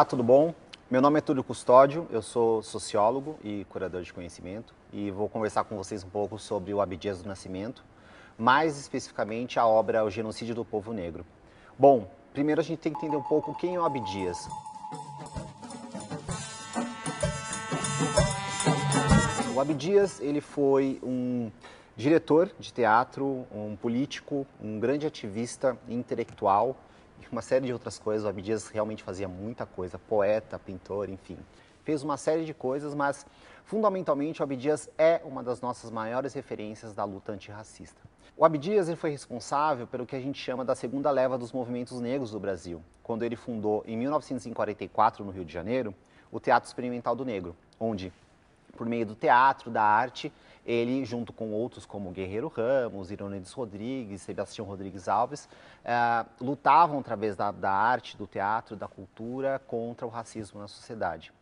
Olá, tudo bom? Meu nome é Túlio Custódio, eu sou sociólogo e curador de conhecimento e vou conversar com vocês um pouco sobre o Abdias do Nascimento, mais especificamente a obra O Genocídio do Povo Negro. Bom, primeiro a gente tem que entender um pouco quem é o Abdias. O Abdias ele foi um diretor de teatro, um político, um grande ativista intelectual uma série de outras coisas. O Abdias realmente fazia muita coisa, poeta, pintor, enfim. Fez uma série de coisas, mas fundamentalmente o Abdias é uma das nossas maiores referências da luta antirracista. O Abdias ele foi responsável pelo que a gente chama da segunda leva dos movimentos negros do Brasil, quando ele fundou, em 1944, no Rio de Janeiro, o Teatro Experimental do Negro, onde por meio do teatro, da arte, ele, junto com outros como Guerreiro Ramos, Ironides Rodrigues, Sebastião Rodrigues Alves, eh, lutavam através da, da, arte, do teatro, da cultura contra o racismo na sociedade.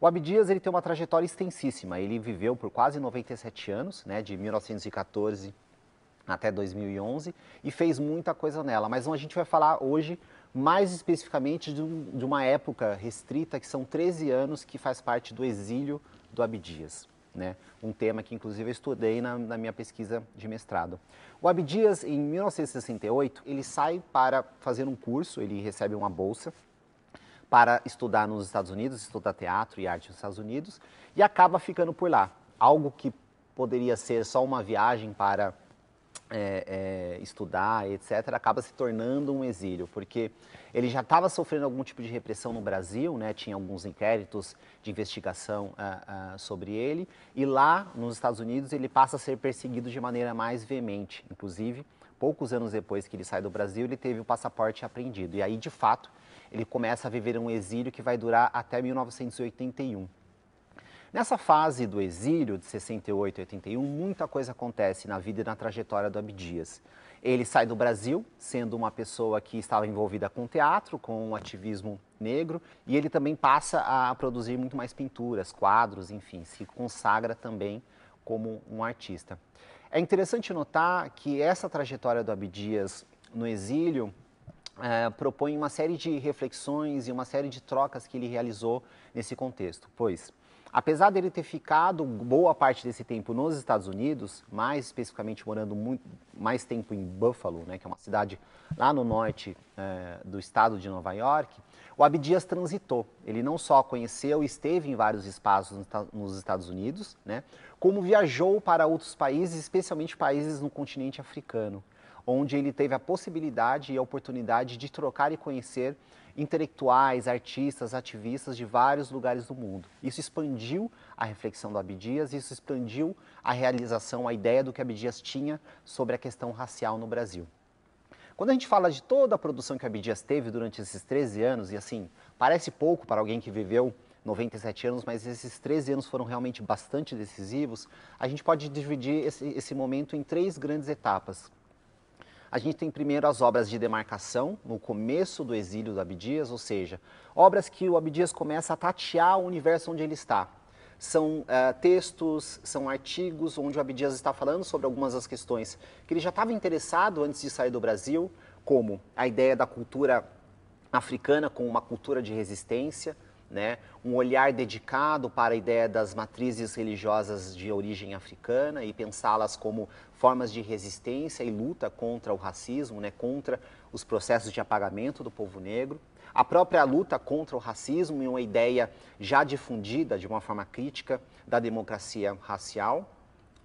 O Abdias ele tem uma trajetória extensíssima. Ele viveu por quase 97 anos, né, de 1914 até 2011, e fez muita coisa nela. Mas a gente vai falar hoje mais especificamente de, um, de uma época restrita, que são 13 anos, que faz parte do exílio do Abdias. Né? Um tema que, inclusive, eu estudei na, na minha pesquisa de mestrado. O Abdias, em 1968, ele sai para fazer um curso, ele recebe uma bolsa para estudar nos Estados Unidos, estudar teatro e arte nos Estados Unidos, e acaba ficando por lá. Algo que poderia ser só uma viagem para é, é, estudar, etc., acaba se tornando um exílio, porque ele já estava sofrendo algum tipo de repressão no Brasil, né? tinha alguns inquéritos de investigação ah, ah, sobre ele, e lá nos Estados Unidos ele passa a ser perseguido de maneira mais veemente. Inclusive, poucos anos depois que ele sai do Brasil, ele teve o passaporte apreendido, e aí de fato ele começa a viver um exílio que vai durar até 1981. Nessa fase do exílio de 68 a 81, muita coisa acontece na vida e na trajetória do Abdias. Ele sai do Brasil, sendo uma pessoa que estava envolvida com teatro, com ativismo negro, e ele também passa a produzir muito mais pinturas, quadros, enfim, se consagra também como um artista. É interessante notar que essa trajetória do Abdias no exílio é, propõe uma série de reflexões e uma série de trocas que ele realizou nesse contexto, pois Apesar dele ter ficado boa parte desse tempo nos Estados Unidos, mais especificamente morando muito, mais tempo em Buffalo, né, que é uma cidade lá no norte é, do estado de Nova York, o Abdias transitou. Ele não só conheceu e esteve em vários espaços nos Estados Unidos, né, como viajou para outros países, especialmente países no continente africano onde ele teve a possibilidade e a oportunidade de trocar e conhecer intelectuais, artistas, ativistas de vários lugares do mundo. Isso expandiu a reflexão do Abdias, isso expandiu a realização, a ideia do que Abdias tinha sobre a questão racial no Brasil. Quando a gente fala de toda a produção que Abdias teve durante esses 13 anos, e assim, parece pouco para alguém que viveu 97 anos, mas esses 13 anos foram realmente bastante decisivos, a gente pode dividir esse, esse momento em três grandes etapas a gente tem primeiro as obras de demarcação, no começo do exílio do Abdias, ou seja, obras que o Abdias começa a tatear o universo onde ele está. São uh, textos, são artigos onde o Abdias está falando sobre algumas das questões que ele já estava interessado antes de sair do Brasil, como a ideia da cultura africana com uma cultura de resistência, né? um olhar dedicado para a ideia das matrizes religiosas de origem africana e pensá-las como formas de resistência e luta contra o racismo, né? contra os processos de apagamento do povo negro. A própria luta contra o racismo e uma ideia já difundida de uma forma crítica da democracia racial.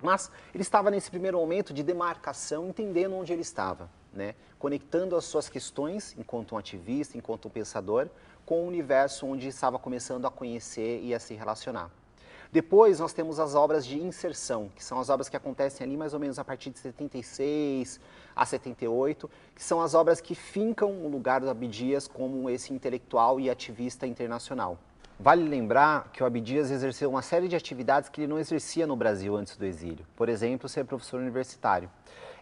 Mas ele estava nesse primeiro momento de demarcação, entendendo onde ele estava, né? conectando as suas questões enquanto um ativista, enquanto um pensador, com o universo onde estava começando a conhecer e a se relacionar. Depois nós temos as obras de inserção, que são as obras que acontecem ali mais ou menos a partir de 76 a 78, que são as obras que fincam o lugar do Abdias como esse intelectual e ativista internacional. Vale lembrar que o Abdias exerceu uma série de atividades que ele não exercia no Brasil antes do exílio. Por exemplo, ser professor universitário.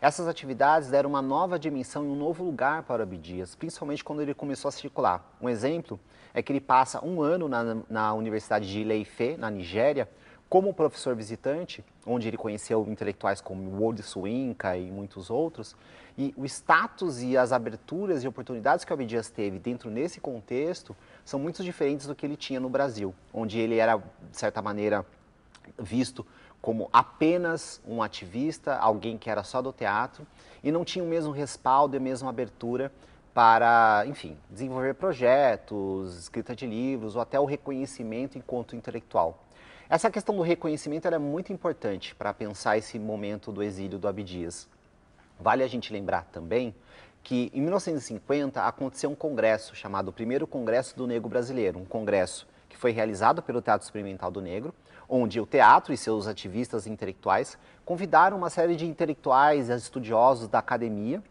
Essas atividades deram uma nova dimensão e um novo lugar para o Abdias, principalmente quando ele começou a circular. Um exemplo é que ele passa um ano na, na Universidade de Ileife, na Nigéria, como professor visitante, onde ele conheceu intelectuais como World Suinka e muitos outros, e o status e as aberturas e oportunidades que o Abdias teve dentro desse contexto são muito diferentes do que ele tinha no Brasil, onde ele era, de certa maneira, visto como apenas um ativista, alguém que era só do teatro e não tinha o mesmo respaldo e a mesma abertura para, enfim, desenvolver projetos, escrita de livros ou até o reconhecimento enquanto intelectual. Essa questão do reconhecimento é muito importante para pensar esse momento do exílio do Abdias. Vale a gente lembrar também que em 1950 aconteceu um congresso chamado Primeiro Congresso do Negro Brasileiro, um congresso que foi realizado pelo Teatro Experimental do Negro, onde o teatro e seus ativistas intelectuais convidaram uma série de intelectuais e estudiosos da academia,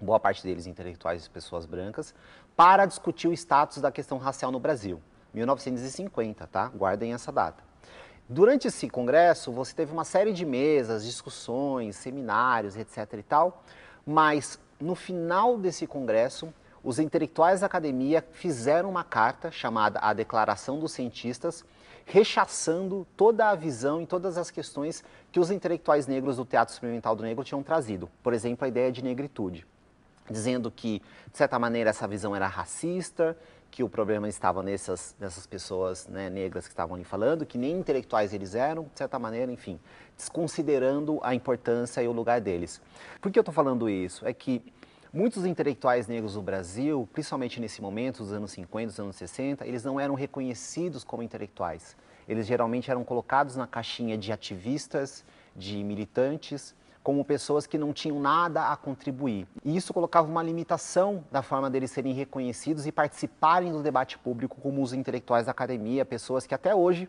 boa parte deles intelectuais e pessoas brancas, para discutir o status da questão racial no Brasil. 1950, tá? Guardem essa data. Durante esse congresso, você teve uma série de mesas, discussões, seminários, etc e tal, mas no final desse congresso, os intelectuais da academia fizeram uma carta chamada A Declaração dos Cientistas, rechaçando toda a visão e todas as questões que os intelectuais negros do Teatro Experimental do Negro tinham trazido. Por exemplo, a ideia de negritude, dizendo que, de certa maneira, essa visão era racista, que o problema estava nessas, nessas pessoas né, negras que estavam ali falando, que nem intelectuais eles eram, de certa maneira, enfim, desconsiderando a importância e o lugar deles. Por que eu estou falando isso? É que Muitos intelectuais negros no Brasil, principalmente nesse momento, dos anos 50, dos anos 60, eles não eram reconhecidos como intelectuais. Eles geralmente eram colocados na caixinha de ativistas, de militantes, como pessoas que não tinham nada a contribuir. E isso colocava uma limitação da forma deles serem reconhecidos e participarem do debate público como os intelectuais da academia, pessoas que até hoje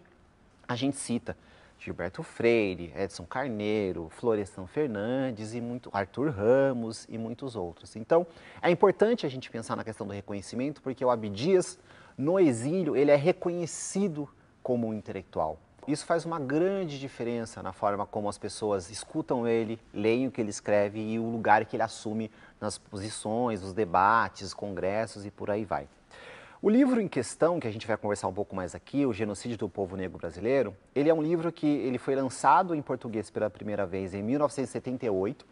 a gente cita. Gilberto Freire, Edson Carneiro, Florestan Fernandes e muito Arthur Ramos e muitos outros. Então, é importante a gente pensar na questão do reconhecimento, porque o Abdias, no exílio, ele é reconhecido como um intelectual. Isso faz uma grande diferença na forma como as pessoas escutam ele, leem o que ele escreve e o lugar que ele assume nas posições, os debates, congressos e por aí vai. O livro em questão, que a gente vai conversar um pouco mais aqui, O Genocídio do Povo Negro Brasileiro, ele é um livro que ele foi lançado em português pela primeira vez em 1978.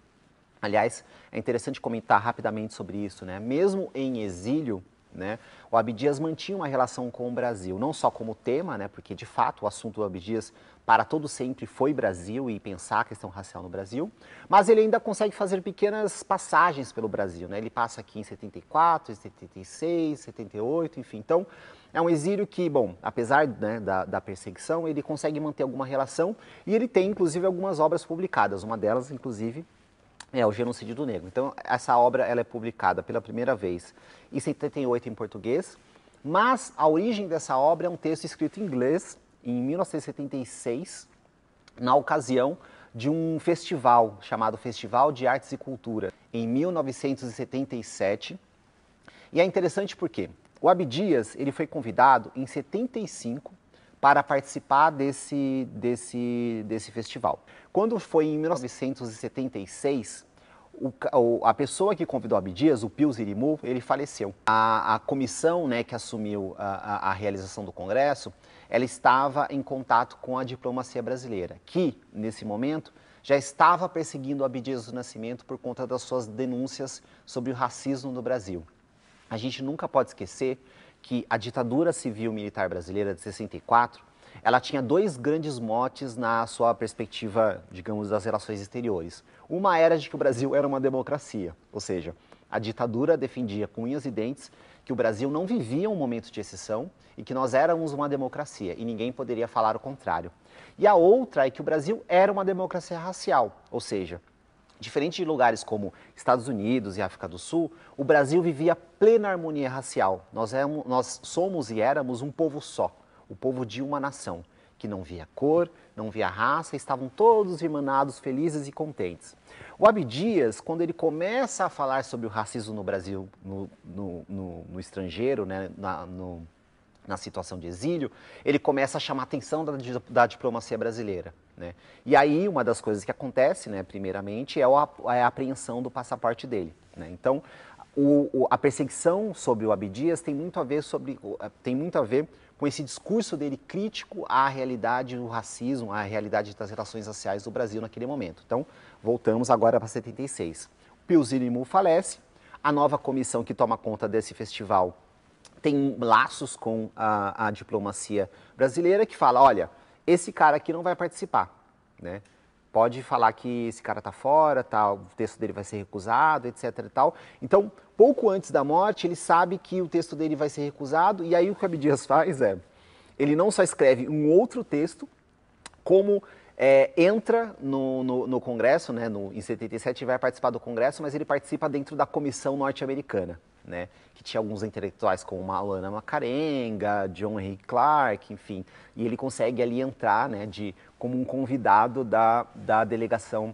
Aliás, é interessante comentar rapidamente sobre isso, né? Mesmo em exílio, né, o Abdias mantinha uma relação com o Brasil, não só como tema, né, porque de fato o assunto do Abdias para todo sempre foi Brasil e pensar a questão racial no Brasil, mas ele ainda consegue fazer pequenas passagens pelo Brasil, né? Ele passa aqui em 74, 76, 78, enfim. Então, é um exílio que, bom, apesar né, da, da, perseguição, ele consegue manter alguma relação e ele tem, inclusive, algumas obras publicadas. Uma delas, inclusive, é o Genocídio do Negro. Então, essa obra ela é publicada pela primeira vez em 78 em português, mas a origem dessa obra é um texto escrito em inglês em 1976, na ocasião de um festival chamado Festival de Artes e Cultura, em 1977. E é interessante porque o Abdias ele foi convidado em 75 para participar desse, desse, desse festival. Quando foi em 1976, o, a pessoa que convidou Abdias, o Pio Zirimu, ele faleceu. A, a comissão né, que assumiu a, a, a realização do congresso, ela estava em contato com a diplomacia brasileira, que, nesse momento, já estava perseguindo Abdias do Nascimento por conta das suas denúncias sobre o racismo no Brasil. A gente nunca pode esquecer que a ditadura civil militar brasileira de 64, ela tinha dois grandes motes na sua perspectiva, digamos, das relações exteriores. Uma era de que o Brasil era uma democracia, ou seja, a ditadura defendia com unhas e dentes que o Brasil não vivia um momento de exceção e que nós éramos uma democracia e ninguém poderia falar o contrário. E a outra é que o Brasil era uma democracia racial, ou seja, diferente de lugares como Estados Unidos e África do Sul, o Brasil vivia plena harmonia racial. Nós, éramos, nós somos e éramos um povo só, o povo de uma nação, que não via cor, não via raça, estavam todos irmanados, felizes e contentes. O Abdias, quando ele começa a falar sobre o racismo no Brasil, no, no, no, no estrangeiro, né, na, na situação de exílio, ele começa a chamar a atenção da, da diplomacia brasileira. Né? E aí, uma das coisas que acontece, né, primeiramente, é, é a, apreensão do passaporte dele. Né? Então, o, o, a perseguição sobre o Abdias tem muito, a ver sobre, tem muito a ver com esse discurso dele crítico à realidade do racismo, à realidade das relações raciais do Brasil naquele momento. Então, Voltamos agora para 76. Piozinho Mu falece, a nova comissão que toma conta desse festival tem laços com a, a, diplomacia brasileira que fala, olha, esse cara aqui não vai participar, né? Pode falar que esse cara está fora, tá, o texto dele vai ser recusado, etc e tal. Então, pouco antes da morte, ele sabe que o texto dele vai ser recusado e aí o que o Abdias faz é, ele não só escreve um outro texto, como é, entra no, no, no, Congresso, né, no, em 77 vai participar do Congresso, mas ele participa dentro da comissão norte-americana, né, que tinha alguns intelectuais como Malana Macarenga, John Henry Clark, enfim, e ele consegue ali entrar né, de, como um convidado da, da delegação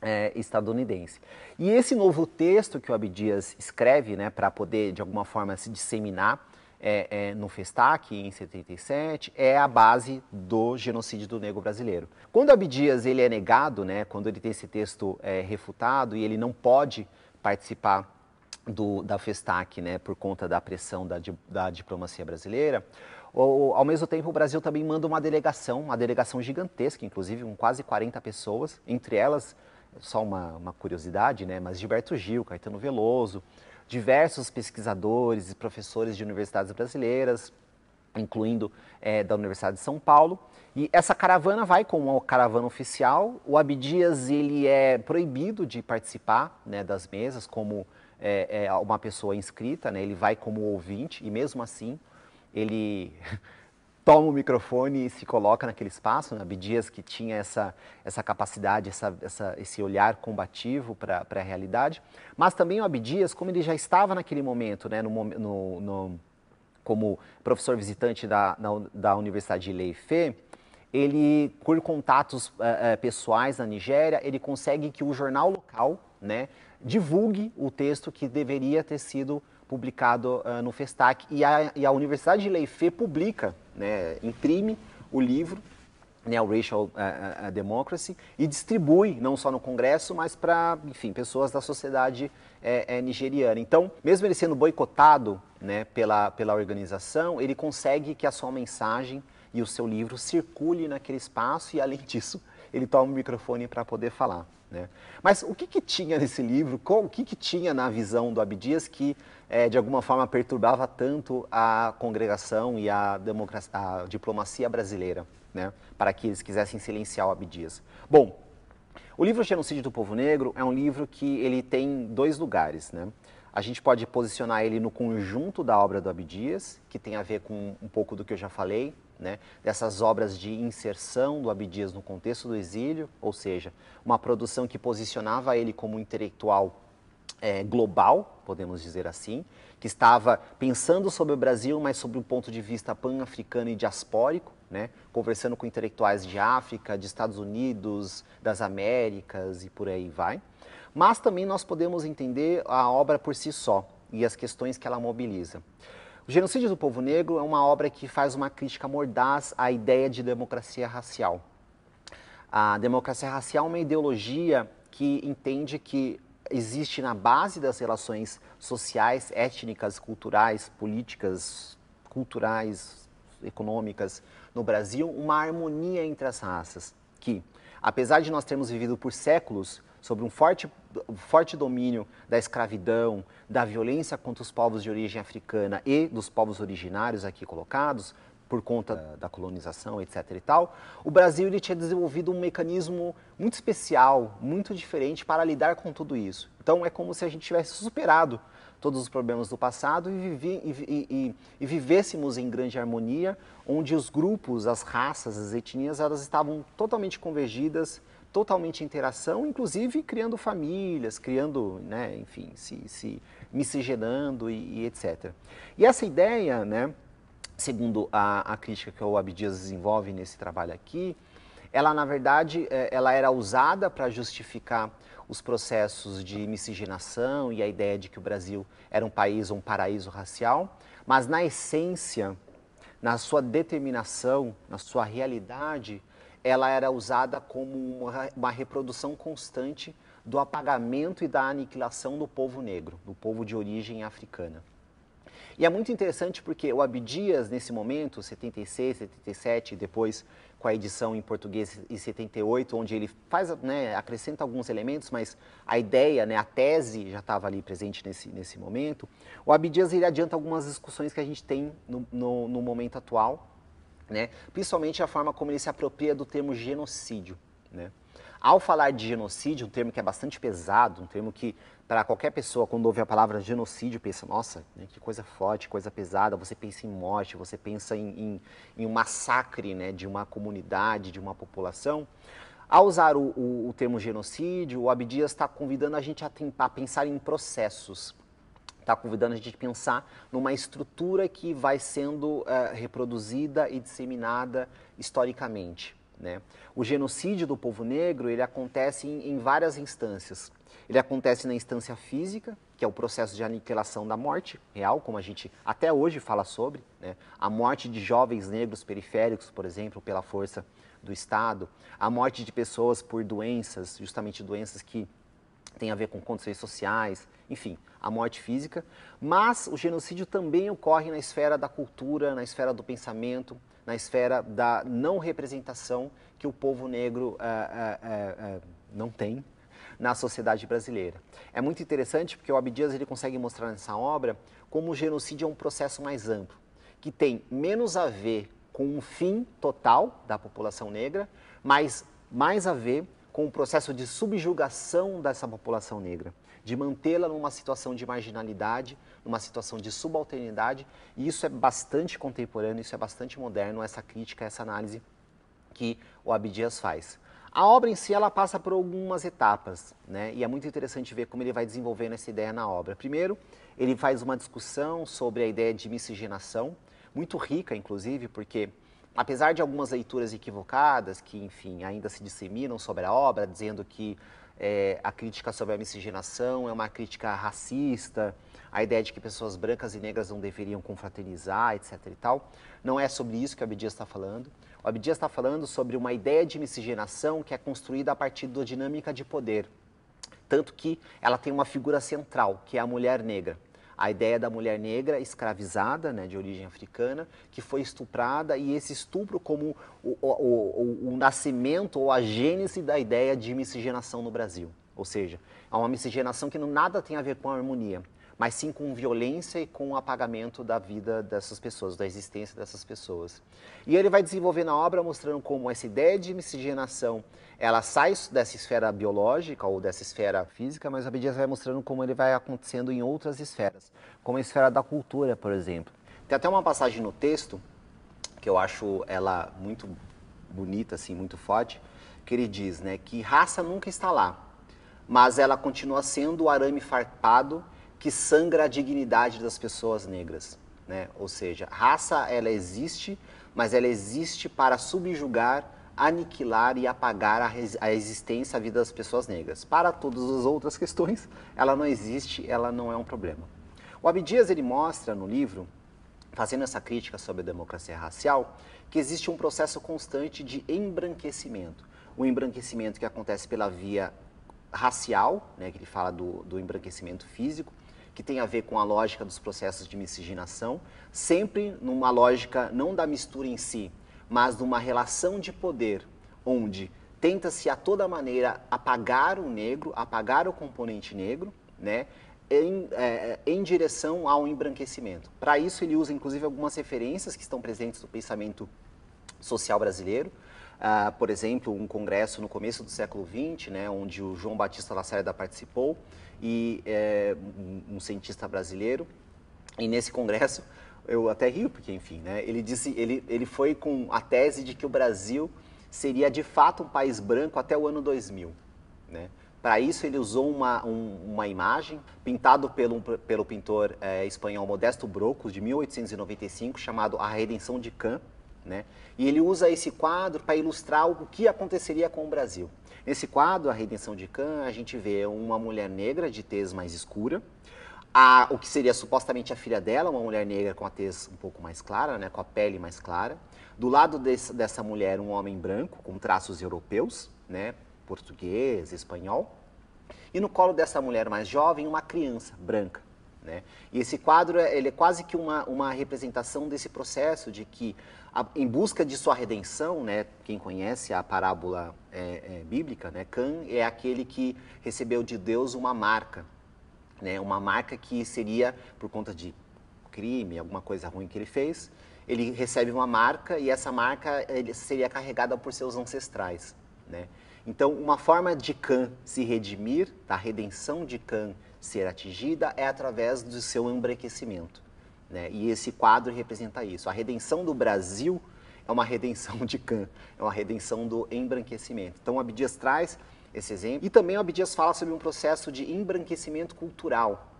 é, estadunidense. E esse novo texto que o Abdias escreve né, para poder, de alguma forma, se disseminar, é, é, no Festac, em 77, é a base do genocídio do negro brasileiro. Quando Abdias ele é negado, né, quando ele tem esse texto é, refutado e ele não pode participar do, da Festac né, por conta da pressão da, da diplomacia brasileira, ou, ao mesmo tempo o Brasil também manda uma delegação, uma delegação gigantesca, inclusive com quase 40 pessoas, entre elas só uma, uma curiosidade, né? Mas Gilberto Gil, Caetano Veloso, diversos pesquisadores e professores de universidades brasileiras, incluindo é, da Universidade de São Paulo. E essa caravana vai como uma caravana oficial. O Abdias ele é proibido de participar né, das mesas como é, é, uma pessoa inscrita, né? ele vai como ouvinte e mesmo assim ele toma o microfone e se coloca naquele espaço. Né? Abdias que tinha essa, essa capacidade, essa, essa esse olhar combativo para a realidade. Mas também o Abdias, como ele já estava naquele momento, né? no, no, no como professor visitante da, na, da Universidade de Leifê, ele, por contatos uh, uh, pessoais na Nigéria, ele consegue que o jornal local né, divulgue o texto que deveria ter sido publicado uh, no Festac. E a, e a Universidade de Leifê publica né, imprime o livro, né, o Racial uh, uh, Democracy, e distribui não só no Congresso, mas para, enfim, pessoas da sociedade é, é, nigeriana. Então, mesmo ele sendo boicotado né, pela, pela organização, ele consegue que a sua mensagem e o seu livro circule naquele espaço e, além disso, ele toma o microfone para poder falar. Né? Mas o que, que tinha nesse livro, o que, que tinha na visão do Abdias que é, de alguma forma perturbava tanto a congregação e a, a diplomacia brasileira, né? para que eles quisessem silenciar o Abdias? Bom, o livro Genocídio do Povo Negro é um livro que ele tem dois lugares. Né? A gente pode posicionar ele no conjunto da obra do Abdias, que tem a ver com um pouco do que eu já falei, né, dessas obras de inserção do Abdias no contexto do exílio, ou seja, uma produção que posicionava ele como intelectual é, global, podemos dizer assim, que estava pensando sobre o Brasil, mas sobre um ponto de vista pan-africano e diaspórico, né, conversando com intelectuais de África, de Estados Unidos, das Américas e por aí vai. Mas também nós podemos entender a obra por si só e as questões que ela mobiliza. O Genocídio do Povo Negro é uma obra que faz uma crítica mordaz à ideia de democracia racial. A democracia racial é uma ideologia que entende que existe na base das relações sociais, étnicas, culturais, políticas, culturais, econômicas no Brasil, uma harmonia entre as raças, que, apesar de nós termos vivido por séculos sobre um forte forte domínio da escravidão, da violência contra os povos de origem africana e dos povos originários aqui colocados, por conta da, é. da colonização, etc. e tal, o Brasil ele tinha desenvolvido um mecanismo muito especial, muito diferente para lidar com tudo isso. Então é como se a gente tivesse superado todos os problemas do passado e, vivi, e, e, e, vivêssemos em grande harmonia, onde os grupos, as raças, as etnias, elas estavam totalmente convergidas totalmente interação, inclusive criando famílias, criando, né, enfim, se, se miscigenando e, e, etc. E essa ideia, né, segundo a, a crítica que o Abdias desenvolve nesse trabalho aqui, ela na verdade é, ela era usada para justificar os processos de miscigenação e a ideia de que o Brasil era um país, um paraíso racial, mas na essência, na sua determinação, na sua realidade, ela era usada como uma, uma reprodução constante do apagamento e da aniquilação do povo negro, do povo de origem africana. E é muito interessante porque o Abdias, nesse momento, 76, 77, depois com a edição em português em 78, onde ele faz, né, acrescenta alguns elementos, mas a ideia, né, a tese já estava ali presente nesse, nesse momento. O Abdias ele adianta algumas discussões que a gente tem no, no, no momento atual, né? principalmente a forma como ele se apropria do termo genocídio. Né? Ao falar de genocídio, um termo que é bastante pesado, um termo que para qualquer pessoa, quando ouve a palavra genocídio, pensa, nossa, né, que coisa forte, coisa pesada, você pensa em morte, você pensa em, em, em um massacre né, de uma comunidade, de uma população. Ao usar o, o, o termo genocídio, o Abdias está convidando a gente a, a pensar em processos, está convidando a gente a pensar numa estrutura que vai sendo uh, reproduzida e disseminada historicamente. Né? O genocídio do povo negro ele acontece em, em várias instâncias. Ele acontece na instância física, que é o processo de aniquilação da morte real, como a gente até hoje fala sobre, né? a morte de jovens negros periféricos, por exemplo, pela força do Estado, a morte de pessoas por doenças, justamente doenças que têm a ver com condições sociais, enfim, a morte física. Mas o genocídio também ocorre na esfera da cultura, na esfera do pensamento, na esfera da não representação que o povo negro uh, uh, uh, não tem na sociedade brasileira. É muito interessante porque o Abdias ele consegue mostrar nessa obra como o genocídio é um processo mais amplo, que tem menos a ver com um fim total da população negra, mas mais a ver com o processo de subjugação dessa população negra de mantê-la numa situação de marginalidade, numa situação de subalternidade. E isso é bastante contemporâneo, isso é bastante moderno, essa crítica, essa análise que o Abdias faz. A obra em si ela passa por algumas etapas, né? E é muito interessante ver como ele vai desenvolvendo essa ideia na obra. Primeiro, ele faz uma discussão sobre a ideia de miscigenação, muito rica, inclusive, porque apesar de algumas leituras equivocadas que, enfim, ainda se disseminam sobre a obra, dizendo que é, a crítica sobre a miscigenação é uma crítica racista, a ideia de que pessoas brancas e negras não deveriam confraternizar, etc. e tal. Não é sobre isso que o Abdias está falando. O Abdias está falando sobre uma ideia de miscigenação que é construída a partir da dinâmica de poder. Tanto que ela tem uma figura central, que é a mulher negra a ideia da mulher negra escravizada, né, de origem africana, que foi estuprada e esse estupro como o, o, o, o nascimento ou a gênese da ideia de miscigenação no Brasil. Ou seja, há é uma miscigenação que nada tem a ver com a harmonia mas sim com violência e com o apagamento da vida dessas pessoas, da existência dessas pessoas. E ele vai desenvolver na obra mostrando como essa ideia de miscigenação ela sai dessa esfera biológica ou dessa esfera física, mas a medida vai mostrando como ele vai acontecendo em outras esferas, como a esfera da cultura, por exemplo. Tem até uma passagem no texto que eu acho ela muito bonita, assim, muito forte, que ele diz, né, que raça nunca está lá, mas ela continua sendo o arame farpado que sangra a dignidade das pessoas negras. Né? Ou seja, raça ela existe, mas ela existe para subjugar, aniquilar e apagar a, a existência, a vida das pessoas negras. Para todas as outras questões, ela não existe, ela não é um problema. O Abdias ele mostra no livro, fazendo essa crítica sobre a democracia racial, que existe um processo constante de embranquecimento. O embranquecimento que acontece pela via racial, né, que ele fala do, do embranquecimento físico, que tem a ver com a lógica dos processos de miscigenação, sempre numa lógica não da mistura em si, mas de uma relação de poder, onde tenta-se a toda maneira apagar o negro, apagar o componente negro, né? Em, é, é em, direção ao embranquecimento. Para isso, ele usa inclusive algumas referências que estão presentes no pensamento social brasileiro. Ah, por exemplo, um congresso no começo do século XX, né, onde o João Batista Lacerda participou, e é, um cientista brasileiro. E nesse congresso, eu até rio, porque enfim, né? Ele disse, ele, ele foi com a tese de que o Brasil seria de fato um país branco até o ano 2000, né? Para isso, ele usou uma, um, uma imagem pintado pelo, pelo pintor é, espanhol Modesto Brocos, de 1895, chamado A Redenção de Can. Né? E ele usa esse quadro para ilustrar o que aconteceria com o Brasil. Nesse quadro, A Redenção de Khan, a gente vê uma mulher negra de tez mais escura, a, o que seria supostamente a filha dela, uma mulher negra com a tez um pouco mais clara, né, com a pele mais clara. Do lado desse, dessa mulher, um homem branco com traços europeus, né, português, espanhol. E no colo dessa mulher mais jovem, uma criança branca né? E esse quadro ele é quase que uma, uma representação desse processo de que, a, em busca de sua redenção, né, quem conhece a parábola é, é, bíblica, né, Cã é aquele que recebeu de Deus uma marca, né, uma marca que seria por conta de crime, alguma coisa ruim que ele fez, ele recebe uma marca e essa marca seria carregada por seus ancestrais. Né? Então, uma forma de Cã se redimir, da redenção de Cã ser atingida é através do seu embranquecimento. Né? E esse quadro representa isso. A redenção do Brasil é uma redenção de Cã, é uma redenção do embranquecimento. Então, Abdias traz esse exemplo. E também Abdias fala sobre um processo de embranquecimento cultural,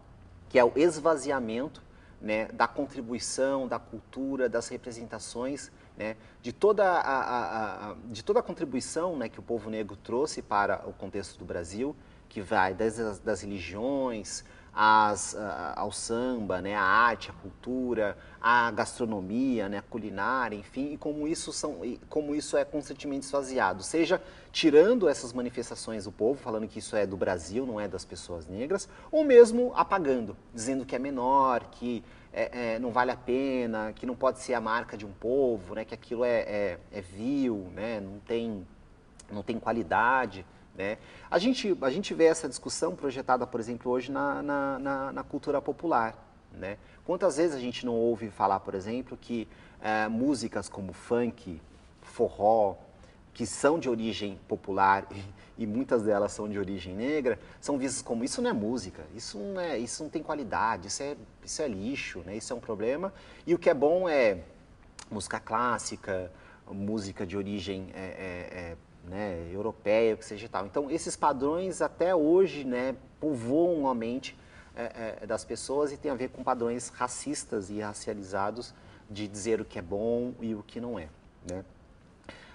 que é o esvaziamento né, da contribuição, da cultura, das representações né, de, toda a, a, a, de toda a contribuição né, que o povo negro trouxe para o contexto do Brasil, que vai das, das religiões ao samba, né, a arte, a cultura, a gastronomia, né, a culinária, enfim, e como isso, são, como isso é constantemente esvaziado. Seja tirando essas manifestações do povo, falando que isso é do Brasil, não é das pessoas negras, ou mesmo apagando, dizendo que é menor, que é, é, não vale a pena, que não pode ser a marca de um povo, né? Que aquilo é, é, é, vil, né? Não tem, não tem qualidade, né? A gente, a gente vê essa discussão projetada, por exemplo, hoje na, na, na, na cultura popular, né? Quantas vezes a gente não ouve falar, por exemplo, que é, músicas como funk, forró, que são de origem popular e muitas delas são de origem negra, são vistas como isso não é música, isso não, é, isso não tem qualidade, isso é, isso é lixo, né? isso é um problema. E o que é bom é música clássica, música de origem é, é, é né, europeia, o que seja tal. Então, esses padrões até hoje né, povoam a mente é, é, das pessoas e tem a ver com padrões racistas e racializados de dizer o que é bom e o que não é. Né?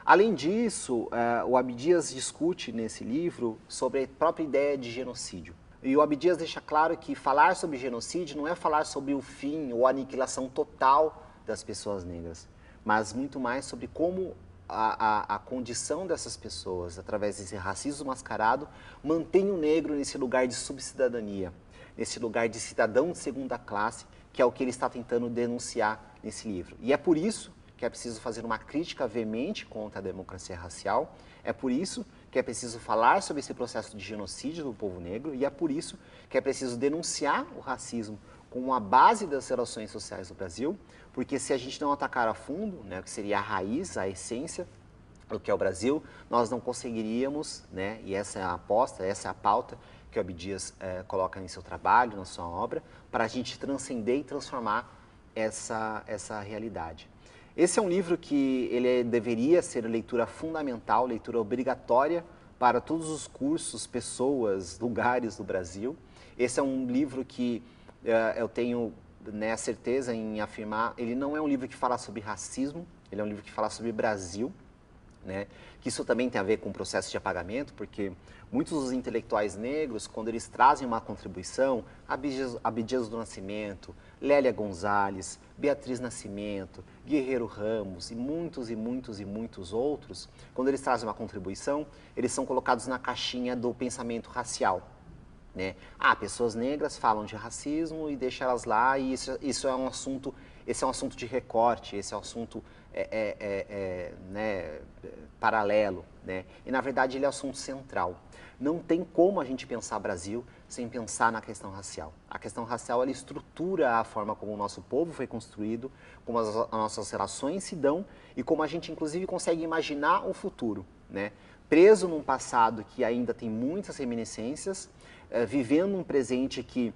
Além disso, é, o Abdias discute nesse livro sobre a própria ideia de genocídio. E o Abdias deixa claro que falar sobre genocídio não é falar sobre o fim ou a aniquilação total das pessoas negras, mas muito mais sobre como a, a, a, condição dessas pessoas, através desse racismo mascarado, mantém o negro nesse lugar de subcidadania, nesse lugar de cidadão de segunda classe, que é o que ele está tentando denunciar nesse livro. E é por isso que é preciso fazer uma crítica veemente contra a democracia racial, é por isso que é preciso falar sobre esse processo de genocídio do povo negro e é por isso que é preciso denunciar o racismo como a base das relações sociais do Brasil, porque se a gente não atacar a fundo, né, o que seria a raiz, a essência do que é o Brasil, nós não conseguiríamos, né, e essa é a aposta, essa é a pauta que o Abdias é, coloca em seu trabalho, na sua obra, para a gente transcender e transformar essa, essa realidade. Esse é um livro que ele é, deveria ser leitura fundamental, leitura obrigatória para todos os cursos, pessoas, lugares do Brasil. Esse é um livro que uh, eu tenho né, certeza em afirmar, ele não é um livro que fala sobre racismo, ele é um livro que fala sobre Brasil, né? que isso também tem a ver com o processo de apagamento, porque muitos dos intelectuais negros, quando eles trazem uma contribuição, Abdias, Abdias do Nascimento, Lélia Gonzalez, Beatriz Nascimento, Guerreiro Ramos e muitos e muitos e muitos outros, quando eles trazem uma contribuição, eles são colocados na caixinha do pensamento racial. Né? Ah, pessoas negras falam de racismo e deixam elas lá e isso, isso é um assunto, esse é um assunto de recorte, esse é um assunto é, é, é, é né, paralelo, né? E na verdade ele é assunto central. Não tem como a gente pensar Brasil sem pensar na questão racial. A questão racial ela estrutura a forma como o nosso povo foi construído, como as, as nossas relações se dão e como a gente inclusive consegue imaginar o futuro, né? Preso num passado que ainda tem muitas reminiscências, eh, vivendo um presente que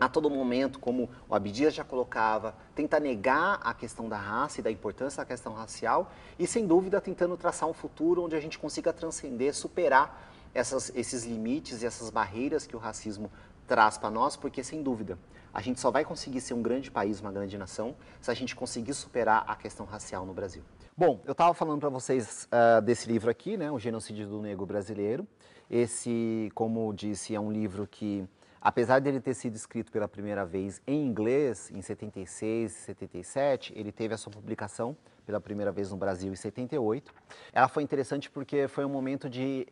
a todo momento, como o Abdias já colocava, tenta negar a questão da raça e da importância da questão racial e, sem dúvida, tentando traçar um futuro onde a gente consiga transcender, superar essas, esses limites e essas barreiras que o racismo traz para nós, porque sem dúvida, a gente só vai conseguir ser um grande país, uma grande nação, se a gente conseguir superar a questão racial no Brasil. Bom, eu estava falando para vocês uh, desse livro aqui, né, O Genocídio do Negro Brasileiro. Esse, como disse, é um livro que, apesar dele ter sido escrito pela primeira vez em inglês, em 76 e 77, ele teve a sua publicação pela primeira vez no Brasil em 78. Ela foi interessante porque foi um momento de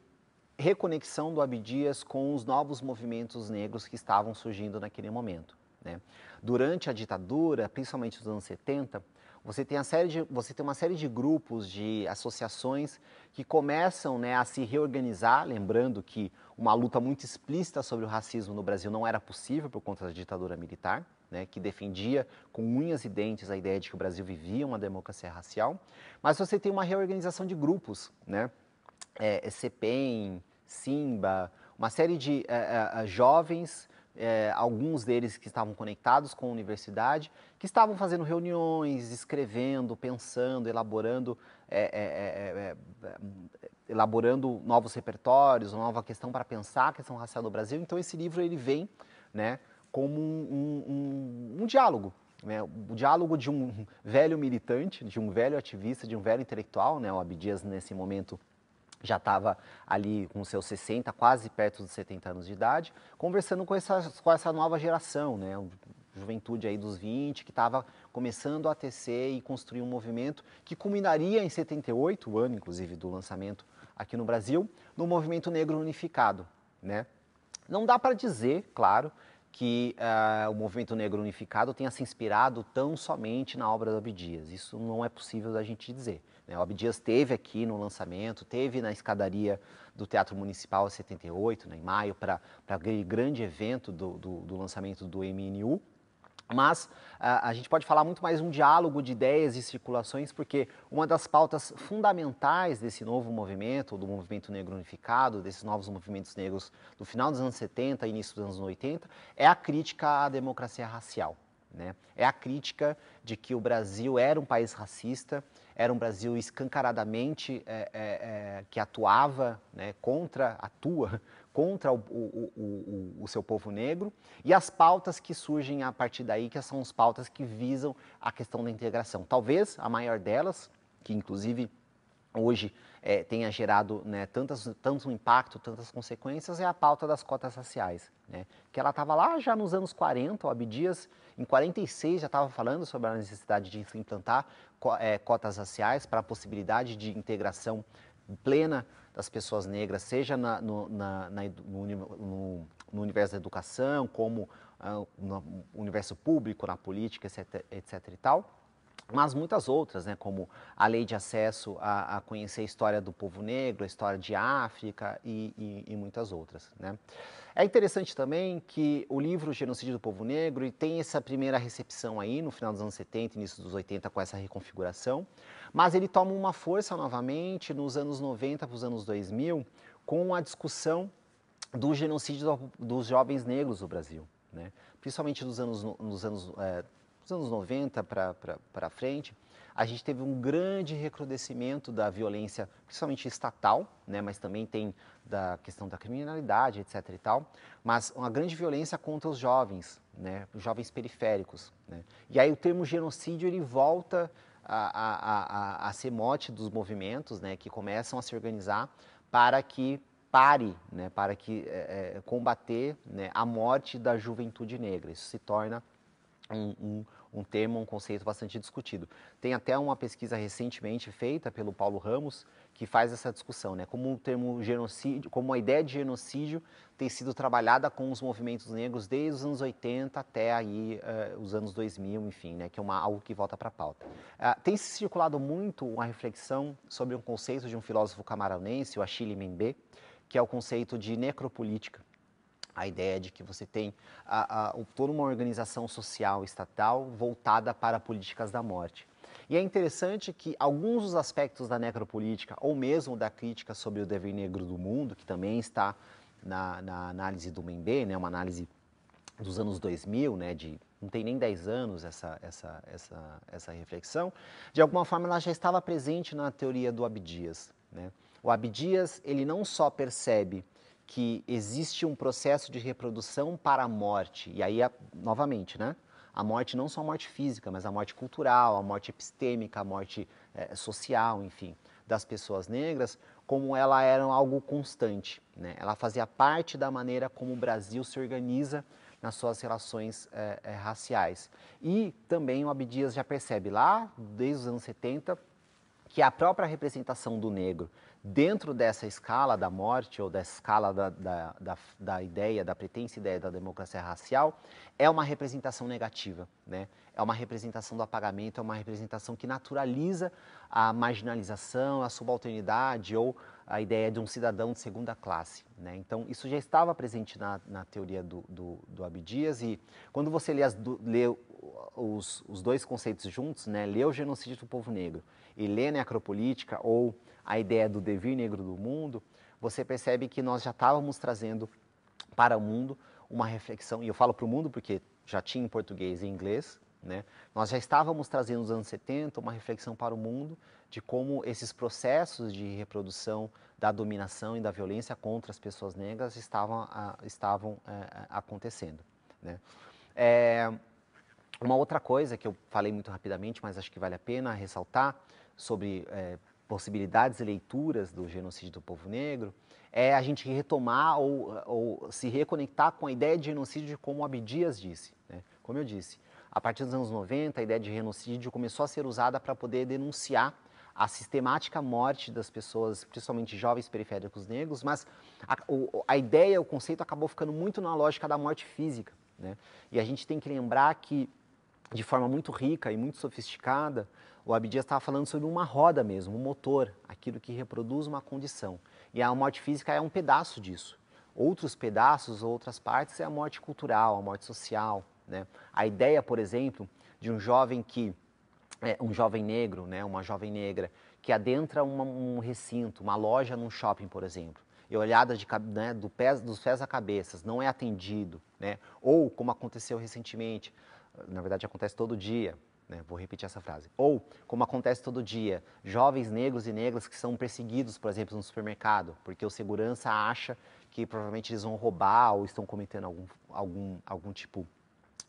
reconexão do Abdias com os novos movimentos negros que estavam surgindo naquele momento. Né? Durante a ditadura, principalmente nos anos 70, você tem, de, você tem, uma série de grupos, de associações que começam né, a se reorganizar, lembrando que uma luta muito explícita sobre o racismo no Brasil não era possível por conta da ditadura militar, né, que defendia com unhas e dentes a ideia de que o Brasil vivia uma democracia racial, mas você tem uma reorganização de grupos, né, é, é CPEM, Simba, uma série de é, é, jovens, é, alguns deles que estavam conectados com a universidade, que estavam fazendo reuniões, escrevendo, pensando, elaborando, elaborando novos repertórios, uma nova questão para pensar a questão racial no Brasil. Então esse livro ele vem, né, como um, um, um, um diálogo né, o diálogo de um velho militante, de um velho ativista, de um velho intelectual, né, o Abdias nesse momento já estava ali com seus 60, quase perto dos 70 anos de idade, conversando com essa, com essa nova geração, né? juventude aí dos 20, que estava começando a tecer e construir um movimento que culminaria em 78, o ano inclusive do lançamento aqui no Brasil, no movimento negro unificado. Né? Não dá para dizer, claro, que uh, o movimento negro unificado tenha se inspirado tão somente na obra do Abdias. Isso não é possível da gente dizer. Né? O Abdias esteve aqui no lançamento, teve na escadaria do Teatro Municipal em 78, né, em maio, para aquele grande evento do, do, do lançamento do MNU. Mas a, a, gente pode falar muito mais um diálogo de ideias e circulações, porque uma das pautas fundamentais desse novo movimento, do movimento negro unificado, desses novos movimentos negros do final dos anos 70 início dos anos 80, é a crítica à democracia racial. Né? É a crítica de que o Brasil era um país racista, era um Brasil escancaradamente é, é, é, que atuava né, contra, atua contra o, o, o, o, seu povo negro e as pautas que surgem a partir daí, que são as pautas que visam a questão da integração. Talvez a maior delas, que inclusive hoje é, tenha gerado né, tantas, tanto impacto, tantas consequências, é a pauta das cotas raciais. Né? Que ela estava lá já nos anos 40, o Abdias, em 46, já estava falando sobre a necessidade de se implantar é, cotas raciais para a possibilidade de integração plena das pessoas negras, seja na, no, na, na, no, no, no, universo da educação, como ah, no universo público, na política, etc, etc e tal mas muitas outras, né, como a lei de acesso a, a conhecer a história do povo negro, a história de África e, e, e muitas outras. Né. É interessante também que o livro Genocídio do Povo Negro tem essa primeira recepção aí no final dos anos 70, início dos 80, com essa reconfiguração, mas ele toma uma força novamente nos anos 90 para os anos 2000 com a discussão do genocídio dos jovens negros do Brasil. Né? principalmente nos anos, nos anos é, dos anos 90 para frente, a gente teve um grande recrudescimento da violência, principalmente estatal, né, mas também tem da questão da criminalidade, etc. e tal, mas uma grande violência contra os jovens, né, os jovens periféricos. Né. E aí o termo genocídio ele volta a, a, a, a ser mote dos movimentos, né, que começam a se organizar para que pare, né, para que é, combater né, a morte da juventude negra. Isso se torna um, um, um um conceito bastante discutido. Tem até uma pesquisa recentemente feita pelo Paulo Ramos que faz essa discussão, né? Como o termo genocídio, como a ideia de genocídio tem sido trabalhada com os movimentos negros desde os anos 80 até aí uh, os anos 2000, enfim, né? Que é uma, algo que volta para a pauta. Uh, tem se circulado muito uma reflexão sobre um conceito de um filósofo camaronense, o Achille Mbembe, que é o conceito de necropolítica a ideia de que você tem a, a, toda uma organização social estatal voltada para políticas da morte. E é interessante que alguns dos aspectos da necropolítica, ou mesmo da crítica sobre o dever negro do mundo, que também está na, na análise do Mendê, né, uma análise dos anos 2000, né, de não tem nem 10 anos essa, essa, essa, essa reflexão, de alguma forma ela já estava presente na teoria do Abdias. Né? O Abdias, ele não só percebe que existe um processo de reprodução para a morte. E aí, a, novamente, né? A morte não só a morte física, mas a morte cultural, a morte epistêmica, a morte é, social, enfim, das pessoas negras, como ela era algo constante. Né? Ela fazia parte da maneira como o Brasil se organiza nas suas relações é, é, raciais. E também o Abdias já percebe lá, desde os anos 70, que a própria representação do negro dentro dessa escala da morte ou da escala da, da, da, da ideia, da pretensa ideia da democracia racial, é uma representação negativa, né? é uma representação do apagamento, é uma representação que naturaliza a marginalização, a subalternidade ou a ideia de um cidadão de segunda classe. Né? Então, isso já estava presente na, na teoria do, do, do, Abdias e quando você lê, as, lê os, os dois conceitos juntos, né? lê o genocídio do povo negro Helena e né, Acropolítica ou a ideia do devir negro do mundo, você percebe que nós já estávamos trazendo para o mundo uma reflexão, e eu falo para o mundo porque já tinha em português e inglês, né? Nós já estávamos trazendo nos anos 70 uma reflexão para o mundo de como esses processos de reprodução da dominação e da violência contra as pessoas negras estavam, a, estavam a, é, é, acontecendo. Né? É, uma outra coisa que eu falei muito rapidamente, mas acho que vale a pena ressaltar, sobre é, possibilidades e leituras do genocídio do povo negro, é a gente retomar ou, ou se reconectar com a ideia de genocídio como Abdias disse. Né? Como eu disse, a partir dos anos 90, a ideia de genocídio começou a ser usada para poder denunciar a sistemática morte das pessoas, principalmente jovens periféricos negros, mas a, a ideia, o conceito acabou ficando muito na lógica da morte física. Né? E a gente tem que lembrar que, de forma muito rica e muito sofisticada, o Abdias estava falando sobre uma roda mesmo, um motor, aquilo que reproduz uma condição. E a morte física é um pedaço disso. Outros pedaços, outras partes, é a morte cultural, a morte social. Né? A ideia, por exemplo, de um jovem que é, um jovem negro, né, uma jovem negra, que adentra uma, um recinto, uma loja num shopping, por exemplo, e olhada de, né, do pés, dos pés à cabeça, não é atendido, né? ou como aconteceu recentemente, na verdade acontece todo dia, né? Vou repetir essa frase. Ou, como acontece todo dia, jovens negros e negras que são perseguidos, por exemplo, no supermercado, porque o segurança acha que provavelmente eles vão roubar ou estão cometendo algum, algum, algum tipo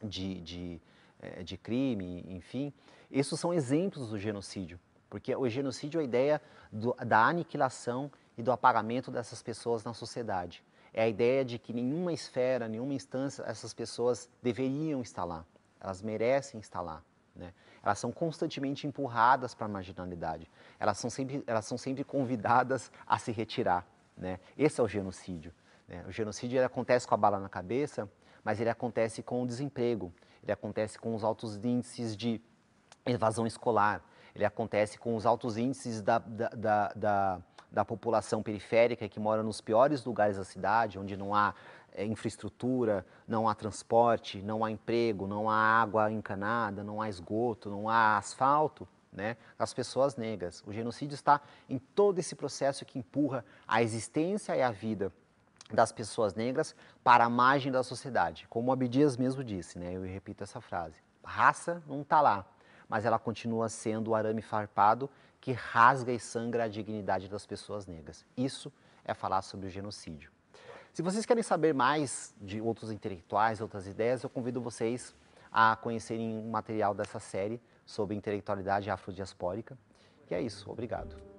de, de, eh, de crime, enfim. Esses são exemplos do genocídio, porque o genocídio é a ideia do, da aniquilação e do apagamento dessas pessoas na sociedade. É a ideia de que nenhuma esfera, nenhuma instância, essas pessoas deveriam estar lá. Elas merecem estar lá. Né? Elas são constantemente empurradas para a marginalidade, elas são, sempre, elas são sempre convidadas a se retirar. Né? Esse é o genocídio. Né? O genocídio acontece com a bala na cabeça, mas ele acontece com o desemprego, ele acontece com os altos índices de evasão escolar, ele acontece com os altos índices da, da, da, da da população periférica que mora nos piores lugares da cidade, onde não há é, infraestrutura, não há transporte, não há emprego, não há água encanada, não há esgoto, não há asfalto, né, as pessoas negras. O genocídio está em todo esse processo que empurra a existência e a vida das pessoas negras para a margem da sociedade. Como Abdias mesmo disse, né, eu repito essa frase, raça não está lá, mas ela continua sendo o arame farpado que rasga e sangra a dignidade das pessoas negras. Isso é falar sobre o genocídio. Se vocês querem saber mais de outros intelectuais, outras ideias, eu convido vocês a conhecerem o material dessa série sobre intelectualidade afrodiaspórica. E é isso, obrigado.